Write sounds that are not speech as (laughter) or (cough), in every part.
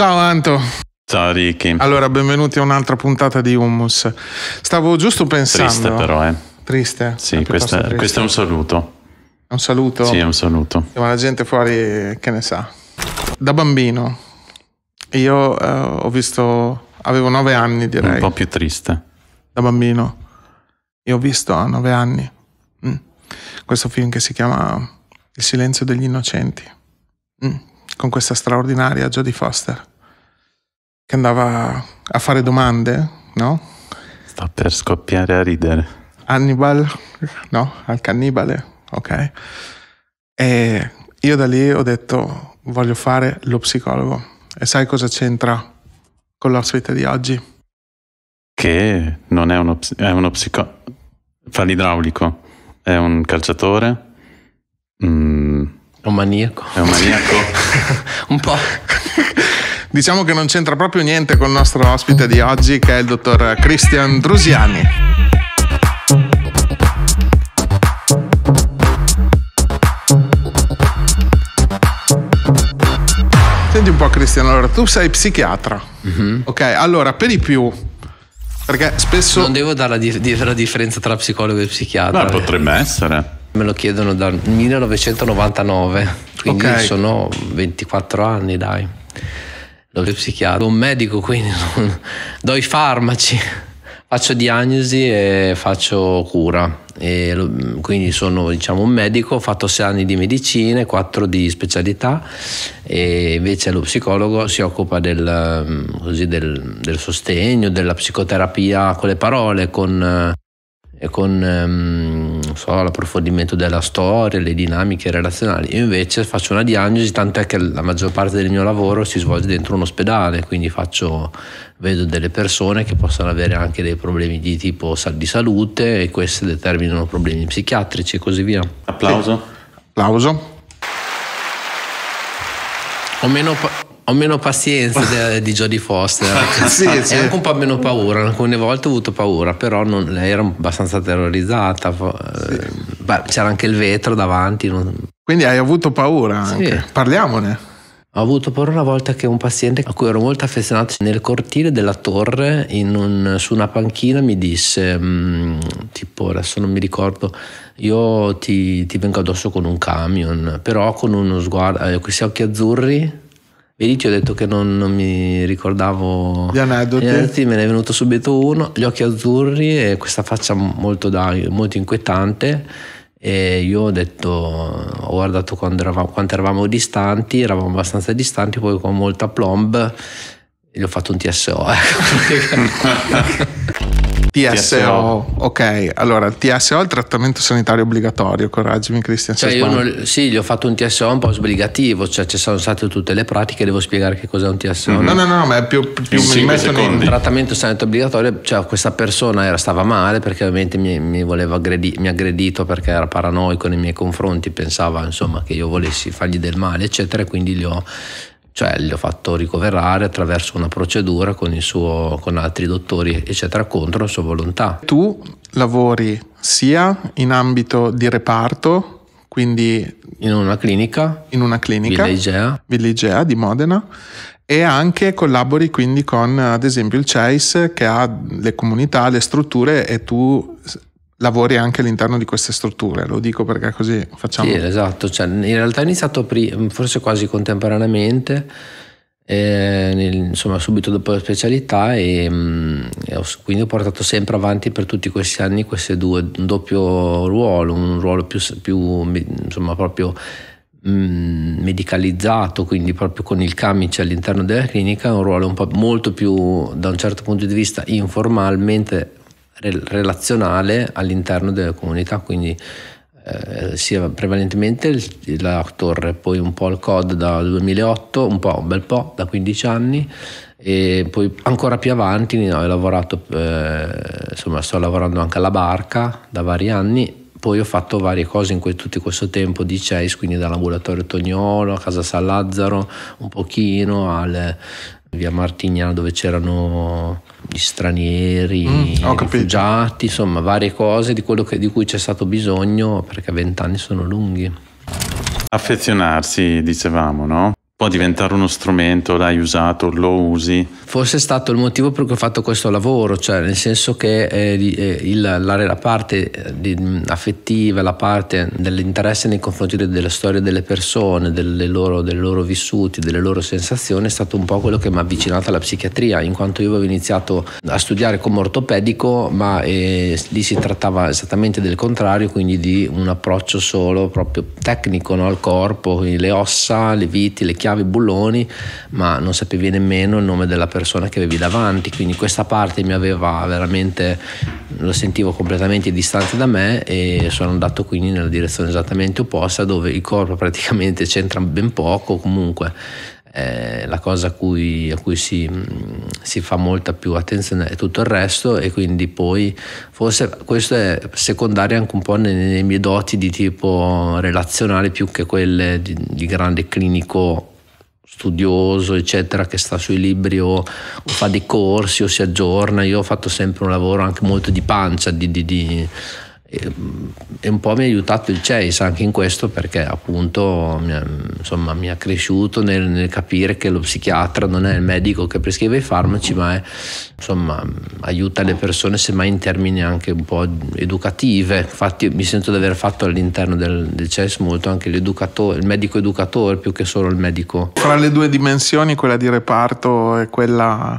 Ciao Anto. Ciao Ricky. Allora, benvenuti a un'altra puntata di Hummus. Stavo giusto pensando. Triste però, eh. Triste? Sì, questa, triste. questo è un saluto. un saluto? Sì, è un saluto. Ma la gente fuori che ne sa. Da bambino io eh, ho visto, avevo nove anni direi. Un po' più triste. Da bambino. Io ho visto a nove anni mm. questo film che si chiama Il silenzio degli innocenti. Mm. Con questa straordinaria Jodie Foster che andava a fare domande, no? Sta per scoppiare a ridere. Hannibal, no? Al cannibale, ok? E io da lì ho detto voglio fare lo psicologo. E sai cosa c'entra con l'ospite di oggi? Che non è uno, è uno psicologo, fa l'idraulico, è un calciatore. Mm. Un maniaco. È un maniaco. (laughs) un po'. (laughs) Diciamo che non c'entra proprio niente con il nostro ospite di oggi che è il dottor Christian Drusiani. Senti un po' Cristiano, allora tu sei psichiatra, mm-hmm. ok? Allora per i più, perché spesso... Non devo dare la, dif- la differenza tra psicologo e psichiatra. No, potrebbe eh. essere. Me lo chiedono dal 1999, quindi okay. sono 24 anni dai dallo psichiatra, un medico, quindi (laughs) non... do i farmaci, faccio diagnosi e faccio cura. E quindi sono diciamo, un medico, ho fatto sei anni di medicina e 4 di specialità e invece lo psicologo si occupa del, così, del, del sostegno, della psicoterapia con le parole, con, eh, con ehm, non so, l'approfondimento della storia, le dinamiche relazionali. Io invece faccio una diagnosi, tant'è che la maggior parte del mio lavoro si svolge dentro un ospedale, quindi faccio, vedo delle persone che possono avere anche dei problemi di tipo di salute e queste determinano problemi psichiatrici e così via. Applauso. Applauso. O meno... Pa- ho meno pazienza (laughs) de, di Jodie Foster ah, sì, e sì. anche un po' meno paura alcune volte ho avuto paura però non, lei era abbastanza terrorizzata sì. Eh, beh, c'era anche il vetro davanti non... quindi hai avuto paura anche. parliamone ho avuto paura una volta che un paziente a cui ero molto affezionato nel cortile della torre un, su una panchina mi disse mm, tipo adesso non mi ricordo io ti, ti vengo addosso con un camion però con uno sguardo eh, questi occhi azzurri Vedi, ti ho detto che non, non mi ricordavo gli aneddoti. gli eh, aneddoti. Me ne è venuto subito uno: gli occhi azzurri e questa faccia molto, da, molto inquietante. E io ho detto, ho guardato quando eravamo, quanto eravamo distanti, eravamo abbastanza distanti, poi con molta plomb gli ho fatto un TSO. Ecco. (laughs) (laughs) TSO. TSO. ok. Allora, il TSO è il trattamento sanitario obbligatorio, corraggimi Cristian. Cioè, io non, sì, gli ho fatto un TSO un po' sbrigativo, cioè ci sono state tutte le pratiche, devo spiegare che cos'è un TSO. Mm-hmm. No, no, no, ma è più, più mi mettono in trattamento sanitario obbligatorio, cioè questa persona era, stava male perché ovviamente mi, mi voleva aggredi, mi ha aggredito perché era paranoico nei miei confronti, pensava insomma che io volessi fargli del male, eccetera, e quindi gli ho cioè gli ho fatto ricoverare attraverso una procedura con, suo, con altri dottori, eccetera, contro la sua volontà. Tu lavori sia in ambito di reparto, quindi in una clinica, in una clinica Villegea. Villegea di Modena e anche collabori quindi con ad esempio il CEIS che ha le comunità, le strutture e tu lavori anche all'interno di queste strutture, lo dico perché così facciamo. Sì, esatto, cioè, in realtà è iniziato pri- forse quasi contemporaneamente, eh, nel, insomma subito dopo la specialità e, mh, mm, e, quindi ho portato sempre avanti per tutti questi anni questi due, un doppio ruolo, un ruolo più, più insomma proprio mm, medicalizzato quindi proprio con il camice all'interno della clinica un ruolo un po' molto più da un certo punto di vista informalmente relazionale all'interno delle comunità, quindi eh, sia prevalentemente il, la torre, poi un po' il COD da 2008, un po', un bel po', da 15 anni e poi ancora più avanti no, ho lavorato, eh, insomma sto lavorando anche alla barca da vari anni poi ho fatto varie cose in que- tutto questo tempo di Chase, quindi dall'ambulatorio Tognolo a Casa San Lazzaro, un pochino al, via Martignano dove c'erano gli stranieri, mm, rifugiati, insomma varie cose di quello che, di cui c'è stato bisogno perché vent'anni sono lunghi. Affezionarsi, dicevamo, no? può diventare uno strumento, l'hai usato, lo usi. Forse è stato il motivo per cui ho fatto questo lavoro, cioè nel senso che eh, eh il, la, la, parte eh, affettiva, la parte dell'interesse nei confronti delle storie delle persone, delle loro, dei loro vissuti, delle loro sensazioni, è stato un po' quello che mi ha avvicinato alla psichiatria, in quanto io avevo iniziato a studiare come ortopedico, ma eh, lì si trattava esattamente del contrario, quindi di un approccio solo proprio tecnico no, al corpo, le ossa, le viti, le chiavi chiavi bulloni, ma non sapevi nemmeno il nome della persona che avevi davanti, quindi questa parte mi aveva veramente, lo sentivo completamente distante da me e sono andato quindi nella direzione esattamente opposta dove il corpo praticamente c'entra ben poco, comunque eh, la cosa a cui, a cui si, mm, si, fa molta più attenzione è tutto il resto e quindi poi forse questo è secondario anche un po' nelle, mie doti di tipo relazionale più che quelle di, di grande clinico studioso, eccetera, che sta sui libri o, o, fa dei corsi o si aggiorna. Io ho fatto sempre un lavoro anche molto di pancia, di, di, di Mm, e, un po' mi ha aiutato il CES anche in questo perché appunto mi ha, insomma, mi ha cresciuto nel, nel, capire che lo psichiatra non è il medico che prescrive i farmaci ma è, insomma, aiuta le persone semmai in termini anche un po' educative infatti mi sento di aver fatto all'interno del, del CEIS molto anche l'educatore il medico educatore più che solo il medico tra le due dimensioni quella di reparto e quella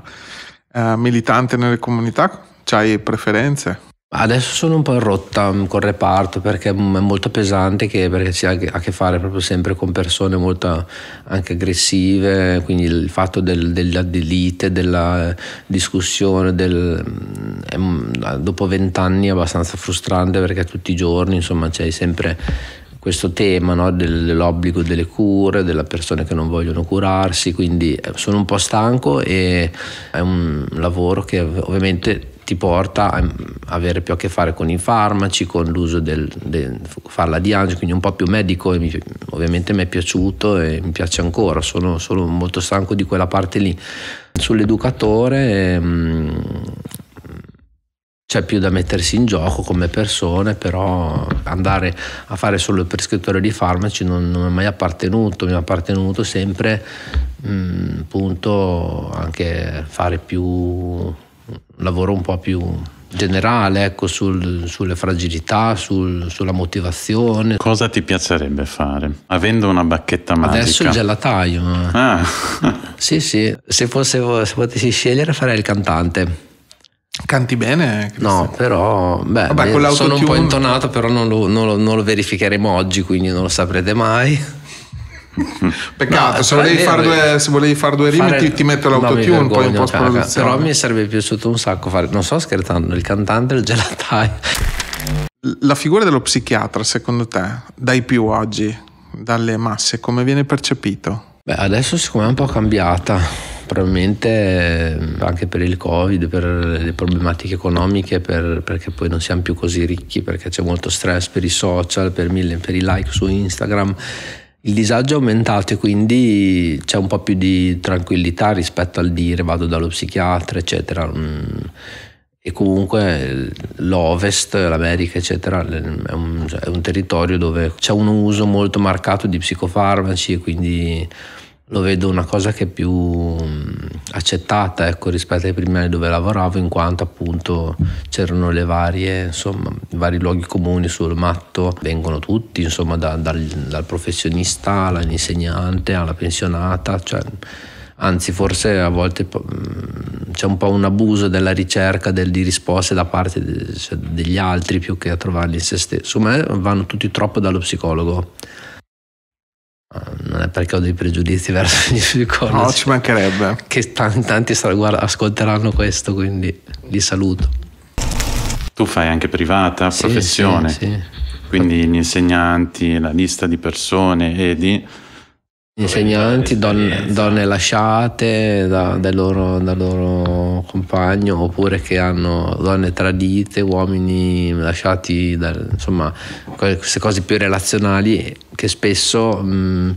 eh, militante nelle comunità c'hai preferenze? Adesso sono un po' in rotta mm, col reparto perché mm, è molto pesante, perché si ha a che fare proprio sempre con persone molto eh, anche aggressive, quindi il fatto del, della delite, della eh, discussione, del, mm, è, dopo vent'anni è abbastanza frustrante perché tutti i giorni insomma c'è sempre questo tema no, dell'obbligo delle cure, della persona che non vogliono curarsi, quindi eh, sono un po' stanco e è un lavoro che ovviamente ti porta a mm, avere più a che fare con i farmaci, con l'uso del, del farla di angio, quindi un po' più medico, ovviamente mi è piaciuto e mi piace ancora, sono, sono molto stanco di quella parte lì. Sull'educatore... Ehm, c'è più da mettersi in gioco come persone, però andare a fare solo il prescrittore di farmaci non, non mi è mai appartenuto, mi è appartenuto sempre mh, mm, appunto anche fare più lavoro un po' più generale ecco, sul, sulle fragilità, sul, sulla motivazione. Cosa ti piacerebbe fare? Avendo una bacchetta magica? Adesso il gelataio. Ah. (laughs) sì, sì, se, fosse, se potessi scegliere farei il cantante Canti bene? No, però beh, Vabbè, con sono un po' intonato, però non lo, non, lo, non lo verificheremo oggi, quindi non lo saprete mai. (laughs) Peccato, no, se, volevi eh, fare eh, due, se volevi fare due rime ti, ti metto l'autotune no, poi un po' Però mi sarebbe piaciuto un sacco fare, non so scherzando, il cantante il gelataio. La figura dello psichiatra, secondo te, dai più oggi, dalle masse, come viene percepito? Beh, adesso siccome è un po' cambiata probabilmente ehm, anche per il covid, per le problematiche economiche, per, perché poi non siamo più così ricchi, perché c'è molto stress per i social, per, mille, per i like su Instagram il disagio è aumentato e quindi c'è un po' più di tranquillità rispetto al dire vado dallo psichiatra, eccetera. Mm. E comunque l'Ovest, l'America, eccetera, è un, è un territorio dove c'è un uso molto marcato di psicofarmaci e quindi lo vedo una cosa che è più mm, accettata ecco, rispetto ai primi anni dove lavoravo in quanto appunto c'erano le varie insomma i vari luoghi comuni sul matto vengono tutti insomma da, dal, dal, professionista all'insegnante alla pensionata cioè, anzi forse a volte mm, c'è un po' un abuso della ricerca del, di risposte da parte de, cioè, degli altri più che a trovarli in se stessi, insomma eh, vanno tutti troppo dallo psicologo Ah, non è perché ho dei pregiudizi (laughs) verso gli psicologi. No, ci mancherebbe. Che tanti, tanti ascolteranno questo, quindi li saluto. Tu fai anche privata, sì, professione, sì, sì. quindi gli insegnanti, la lista di persone e di... Insegnanti, donne, donne, lasciate da, da loro, da loro compagno oppure che hanno donne tradite, uomini lasciati, da, insomma, queste cose più relazionali che spesso mh, mm,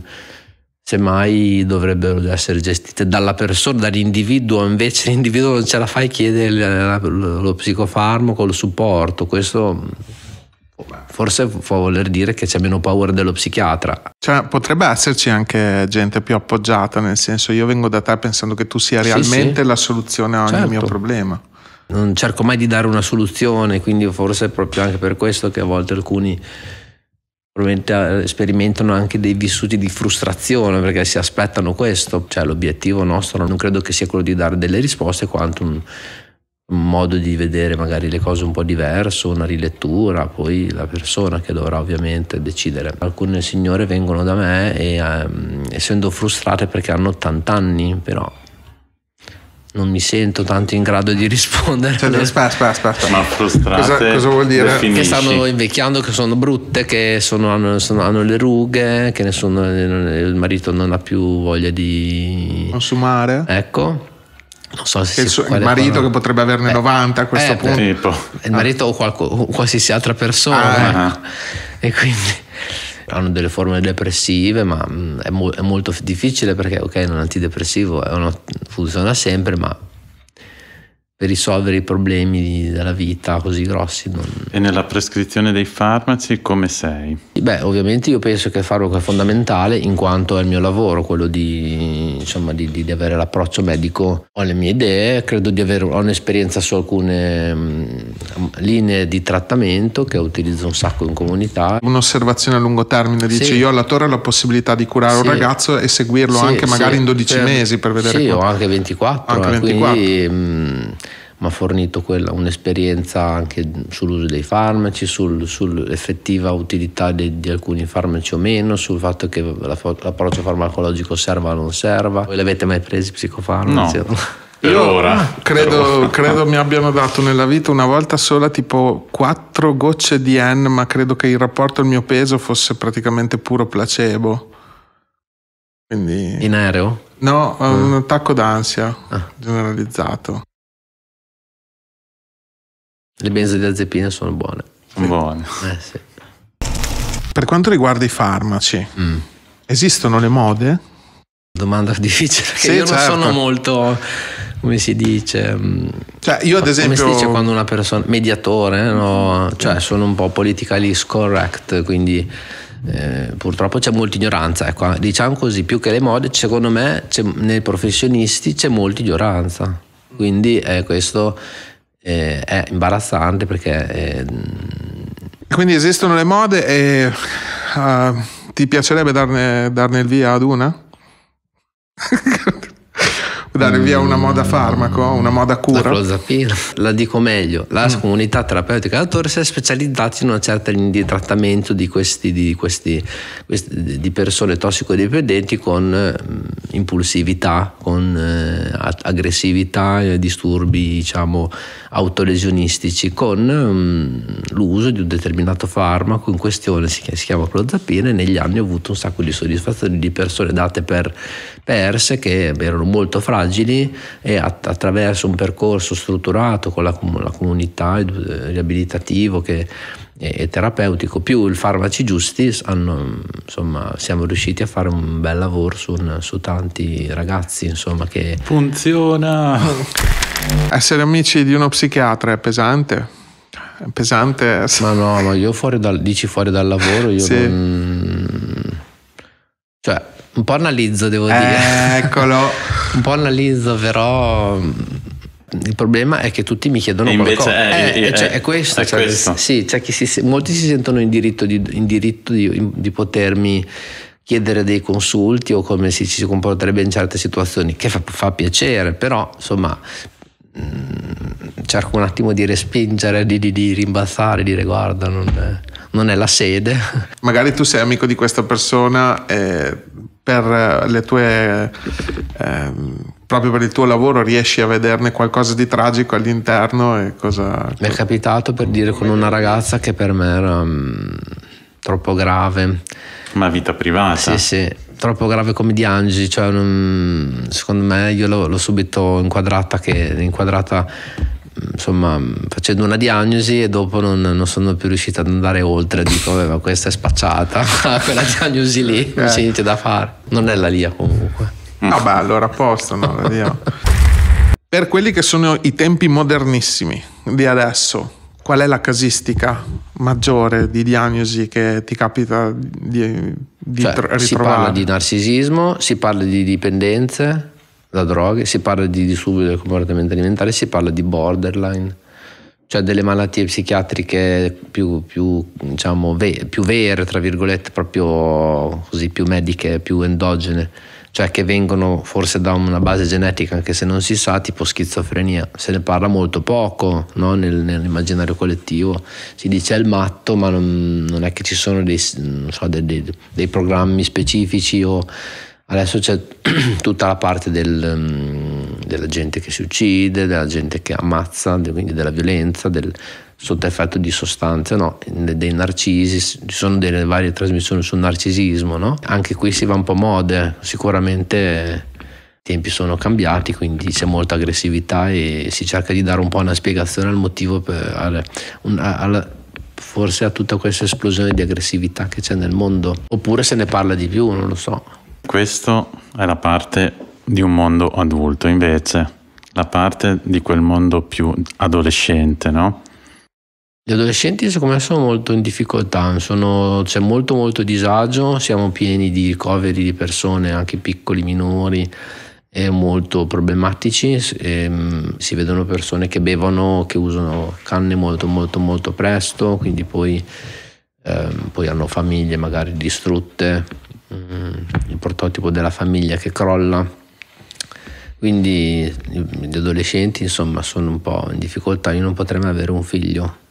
semmai dovrebbero essere gestite dalla persona, dall'individuo, invece l'individuo non ce la fai chiedere lo psicofarmaco, il supporto, questo mm, Forse può voler dire che c'è meno paura dello psichiatra. Cioè, potrebbe esserci anche gente più appoggiata, nel senso io vengo da te pensando che tu sia realmente sì, sì. la soluzione a ogni certo. mio problema. Non cerco mai di dare una soluzione, quindi forse è proprio anche per questo che a volte alcuni probabilmente eh, sperimentano anche dei vissuti di frustrazione perché si aspettano questo, cioè l'obiettivo nostro non credo che sia quello di dare delle risposte quanto un, un modo di vedere magari le cose un po' diverso, una rilettura, poi la persona che dovrà ovviamente decidere. Alcune signore vengono da me e ehm, essendo frustrate perché hanno 80 anni, però non mi sento tanto in grado di rispondere. Cioè, (laughs) aspetta, aspetta, aspetta. Ma frustrate. Cosa, cosa vuol dire? Definisci. Che stanno invecchiando, che sono brutte, che sono, hanno, sono, hanno, le rughe, che nessuno, il marito non ha più voglia di consumare. Ecco non so se Penso, il marito parola. che potrebbe averne eh, 90 a questo eh, punto tipo. il marito o, qualco, o, qualsiasi altra persona ah, eh. e quindi hanno delle forme depressive ma mm, è, mo- è molto difficile perché ok un antidepressivo una, funziona sempre ma per risolvere i problemi della vita così grossi. Non... E nella prescrizione dei farmaci come sei? Beh, ovviamente io penso che il farmaco è fondamentale in quanto è il mio lavoro, quello di, insomma, di, di avere l'approccio medico. Ho le mie idee, credo di avere un'esperienza su alcune mm, linee di trattamento che utilizzo un sacco in comunità. Un'osservazione a lungo termine, dice sì. io alla torre ho la possibilità di curare sì. un ragazzo e seguirlo sì, anche magari in 12 per, mesi per vedere. Sì, quanto... o anche 24. Anche 24. Eh, quindi, mh, mm, mi ha fornito quella, un'esperienza anche sull'uso dei farmaci, sul, sull'effettiva utilità di, di, alcuni farmaci o meno, sul fatto che l'approccio farmacologico serva o non serva. Voi l'avete mai preso psicofarmaci? No. (laughs) Io ora, credo, credo, mi abbiano dato nella vita una volta sola tipo quattro gocce di N, ma credo che il rapporto al mio peso fosse praticamente puro placebo. Quindi... In aereo? No, mm. un ah. attacco d'ansia ah. generalizzato. Le benzodiazepine sono buone. Buone. Eh, sì. Per quanto riguarda i farmaci, mm. esistono le mode? Domanda difficile, perché sì, io certo. non sono molto, come si dice... Mm, cioè, io ad esempio... Come si dice quando una persona... Mediatore, no? Cioè, sono un po' politically correct, quindi... Eh, purtroppo c'è molta ignoranza, ecco, diciamo così, più che le mode, secondo me nei professionisti c'è molta ignoranza, quindi è eh, questo eh, è imbarazzante perché... Eh, Quindi esistono le mode e uh, ti piacerebbe darne, darne, il via ad una? (laughs) Dare mm, via una moda mm. farmaco, una moda cura. La clozapina, la dico meglio, la mm. comunità terapeutica d'autore si è specializzata in una certa linea di trattamento di, questi, di, questi, questi, di persone tossicodipendenti con impulsività, con eh, aggressività e disturbi diciamo, autolesionistici, con mh, mm, l'uso di un determinato farmaco in questione, si chiama, si chiama clozapina, e negli anni ho avuto un sacco di soddisfazioni di persone date per perse che erano molto fragili e att- attraverso un percorso strutturato con la, com- la comunità eh, riabilitativo che e, terapeutico, più i farmaci giusti, hanno, insomma, siamo riusciti a fare un bel lavoro su, su tanti ragazzi, insomma, che... Funziona! Essere amici di uno psichiatra è pesante? È pesante. Ma no, ma io fuori dal, dici fuori dal lavoro, io sì. non... Cioè, un po' analizzo, devo eh, dire. Eccolo! (laughs) un po' analizzo, però il problema è che tutti mi chiedono e invece qualcosa. È, eh, è, cioè, è, questo, è cioè, questo. Sì, cioè si, molti si sentono in diritto, di, in diritto di, di, potermi chiedere dei consulti o come si, si comporterebbe in certe situazioni, che fa, fa piacere, però insomma mh, mm, cerco un attimo di respingere, di, di rimbalzare, di dire guarda non è, non è, la sede. (laughs) Magari tu sei amico di questa persona eh, per le tue... Eh, proprio per il tuo lavoro riesci a vederne qualcosa di tragico all'interno e cosa... Mi è capitato per dire con una ragazza che per me era um, troppo grave. Ma vita privata? Sì, sì, troppo grave come di Angi, cioè um, secondo me io l'ho, l'ho subito inquadrata, che, inquadrata insomma facendo una diagnosi e dopo non, non, sono più riuscita ad andare oltre dico ma questa è spacciata (laughs) quella diagnosi lì non c'è eh. niente da fare non è la LIA comunque Mm. No, beh, allora possono, vediamo. Per quelli che sono i tempi modernissimi di adesso, qual è la casistica maggiore di diagnosi che ti capita di, di cioè, ritrovare? Si parla di narcisismo, si parla di dipendenze da droghe, si parla di disturbi del comportamento alimentare, si parla di borderline, cioè delle malattie psichiatriche più, più, diciamo, ve, più vere, tra virgolette, proprio così, più mediche, più endogene cioè che vengono forse da una base genetica, anche se non si sa, tipo schizofrenia. Se ne parla molto poco no? Nel, nell'immaginario collettivo. Si dice è il matto, ma non, non, è che ci sono dei, so, dei, dei, dei programmi specifici o adesso c'è (clears throat) tutta la parte del, mm, della gente che si uccide, della gente che ammazza, quindi della violenza, del, sotto effetto di sostanze, no? dei narcisi, ci sono delle varie trasmissioni sul narcisismo, no? anche qui si va un po' mode, sicuramente i tempi sono cambiati, quindi c'è molta aggressività e si cerca di dare un po' una spiegazione al motivo, per, al, un, al, forse a tutta questa esplosione di aggressività che c'è nel mondo, oppure se ne parla di più, non lo so. Questa è la parte di un mondo adulto, invece la parte di quel mondo più adolescente, no? Gli adolescenti secondo me sono molto in difficoltà, sono, c'è molto molto disagio, siamo pieni di ricoveri di persone, anche piccoli, minori, molto problematici, ehm, si vedono persone che bevono, che usano canne molto molto molto presto, quindi poi, ehm, poi hanno famiglie magari distrutte, mm, il prototipo della famiglia che crolla. Quindi gli adolescenti insomma sono un po' in difficoltà, io non potrei mai avere un figlio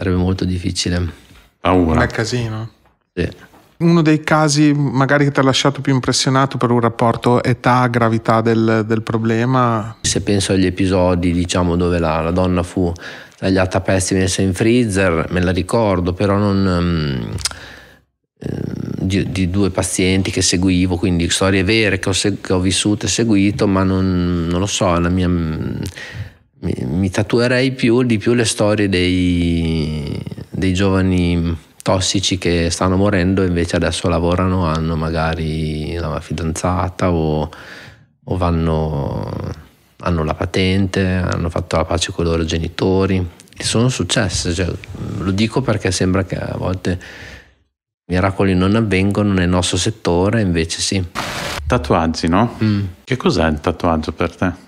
sarebbe molto difficile. Paura. È casino. Sì. Uno dei casi magari che ti ha lasciato più impressionato per un rapporto età-gravità del, del, problema? Se penso agli episodi diciamo dove la, la donna fu tagliata a pezzi e messa in freezer, me la ricordo, però non... Um, di, di, due pazienti che seguivo, quindi storie vere che ho, che ho vissuto e seguito, ma non, non lo so, la mia mi, mi tatuerei più, di più le storie dei, dei giovani tossici che stanno morendo e invece adesso lavorano, hanno magari la fidanzata o, o vanno, hanno la patente, hanno fatto la pace con i loro genitori. E sono successe, cioè, lo dico perché sembra che a volte miracoli non avvengono nel nostro settore, invece sì. Tatuaggi, no? Mm. Che cos'è il tatuaggio per te?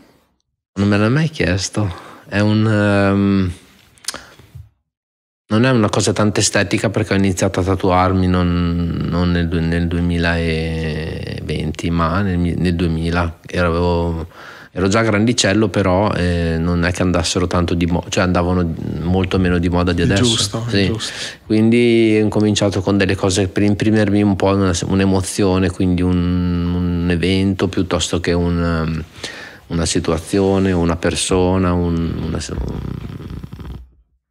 Non me l'hai mai chiesto. È un... Um, non è una cosa tanto estetica perché ho iniziato a tatuarmi non, non nel, nel, 2020 ma nel, nel 2000 ero, ero, già grandicello però eh, non è che andassero tanto di moda cioè andavano molto meno di moda di adesso giusto, sì. giusto. quindi ho cominciato con delle cose per imprimermi un po' una, un'emozione quindi un, un evento piuttosto che un ehm, una situazione, una persona, un, una,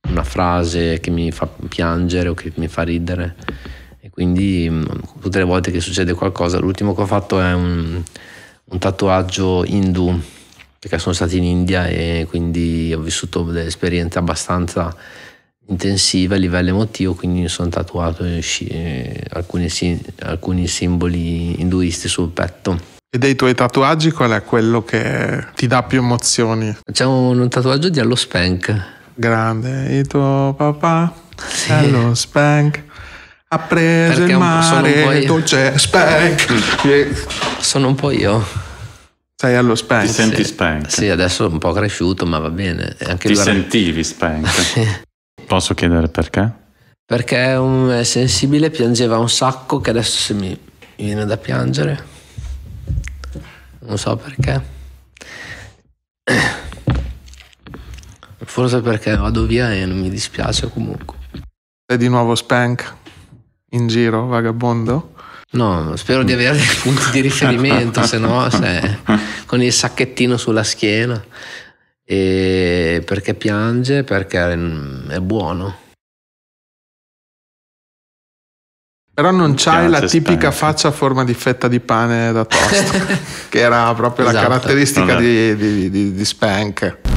una, frase che mi fa piangere o che mi fa ridere. E quindi mm, tutte le volte che succede qualcosa, l'ultimo che ho fatto è un, un tatuaggio hindu, perché sono stato in India e quindi ho vissuto delle esperienze abbastanza intensive a livello emotivo, quindi mi sono tatuato alcuni, alcuni simboli induisti sul petto e dei tuoi tatuaggi qual è quello che ti dà più emozioni? Facciamo un tatuaggio di Allo Spank. Grande, il tuo papà sì. Allo Spank ha preso Perché il mare, dolce Spank. Sono un po' io. Sei allo Spank? Ti senti sì. Spank? Sì, adesso è un po' cresciuto, ma va bene. Anche Ti sentivi Spank? (laughs) sì. Posso chiedere perché? Perché un sensibile piangeva un sacco che adesso se mi viene da piangere non so perché. Forse perché vado via e non mi dispiace comunque. Sei di nuovo Spank in giro, vagabondo? No, spero di avere dei punti di riferimento, se no (laughs) se, con il sacchettino sulla schiena. E perché piange? Perché è buono. Però non c'hai la tipica stanca. faccia a forma di fetta di pane da toast, (laughs) che era proprio esatto. la caratteristica di, di, di, di Spank.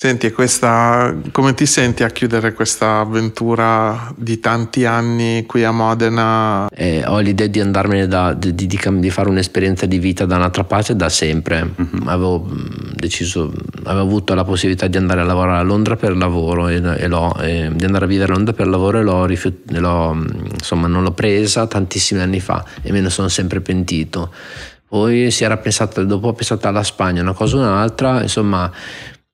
Senti, questa, come ti senti a chiudere questa avventura di tanti anni qui a Modena? Eh, ho l'idea di andarmene da, di, di, di, fare un'esperienza di vita da un'altra parte da sempre. Mm-hmm. Avevo mm, deciso, avevo avuto la possibilità di andare a lavorare a Londra per lavoro e, e, e di andare a vivere a Londra per lavoro e l'ho, rifiutato, mm, insomma, non l'ho presa tantissimi anni fa e me ne sono sempre pentito. Poi si era pensato, dopo ho pensato alla Spagna, una cosa o un'altra, insomma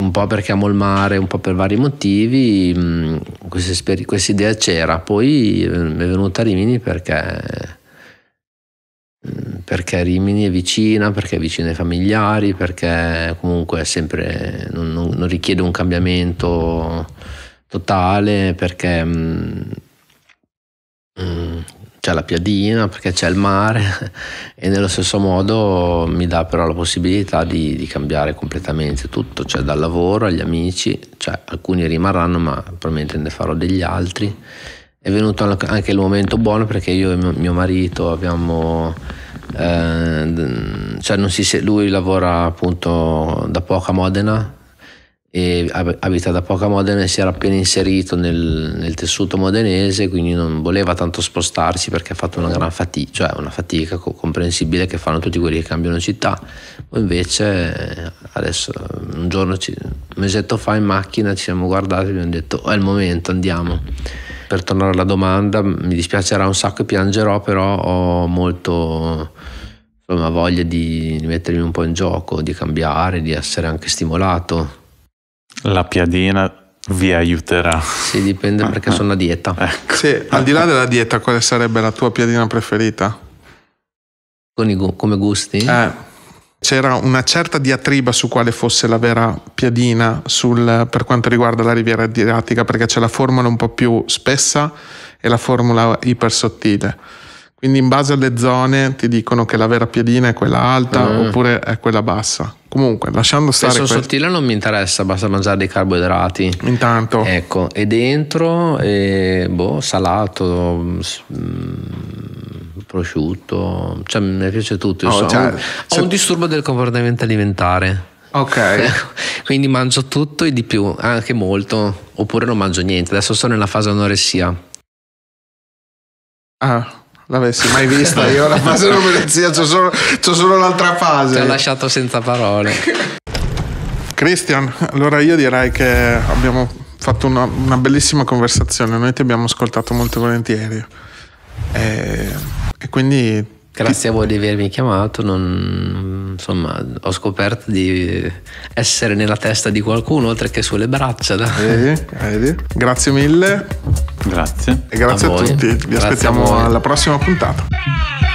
un po' perché amo il mare, un po' per vari motivi, mm, questa idea c'era, poi eh, è venuta a Rimini perché, mm, perché Rimini è vicina, perché è vicina ai familiari, perché comunque è sempre, non, non richiede un cambiamento totale, perché mm, c'è la piadina, perché c'è il mare (laughs) e nello stesso modo mi dà però la possibilità di, di cambiare completamente tutto, cioè dal lavoro agli amici, cioè, alcuni rimarranno ma probabilmente ne farò degli altri. È venuto anche il momento buono perché io e mio marito abbiamo... Eh, cioè si, lui lavora appunto da poco a Modena e abita da poco a Modena e si era appena inserito nel, nel, tessuto modenese, quindi non voleva tanto spostarsi perché ha fatto una gran fatica, cioè una fatica comprensibile che fanno tutti quelli che cambiano città. O invece adesso un giorno, un mesetto fa in macchina ci siamo guardati e abbiamo detto oh, è il momento, andiamo. Per tornare alla domanda, mi dispiacerà un sacco e piangerò, però ho molto insomma, voglia di mettermi un po' in gioco, di cambiare, di essere anche stimolato la piadina vi aiuterà. Sì, dipende ah, perché ah. sono a dieta. Ecco. Sì, al di là della dieta, quale sarebbe la tua piadina preferita? I, come gusti? Eh, c'era una certa diatriba su quale fosse la vera piadina sul, per quanto riguarda la riviera adriatica, perché c'è la formula un po' più spessa e la formula ipersottile quindi in base alle zone ti dicono che la vera piadina è quella alta mm. oppure è quella bassa. Comunque, lasciando stare. Se sono quest... sottile non mi interessa, basta mangiare dei carboidrati. Intanto. Ecco, e dentro, eh, boh, salato, mm, prosciutto, cioè mi piace tutto. Oh, cioè, ho, se... ho un disturbo del comportamento alimentare. Ok. (laughs) Quindi mangio tutto e di più, anche molto, oppure non mangio niente. Adesso sono nella fase anoressia. Ah l'avessi mai vista (laughs) io la fase numerezia, c'ho solo, c'ho solo l'altra fase. Ti ho lasciato senza parole. (laughs) Cristian allora io direi che abbiamo fatto una, una, bellissima conversazione, noi ti abbiamo ascoltato molto volentieri e, e quindi Grazie a voi di avermi chiamato, non, insomma, ho scoperto di essere nella testa di qualcuno oltre che sulle braccia. Vedi, vedi. Grazie mille. Grazie. E grazie a, a tutti. Vi grazie aspettiamo alla prossima puntata.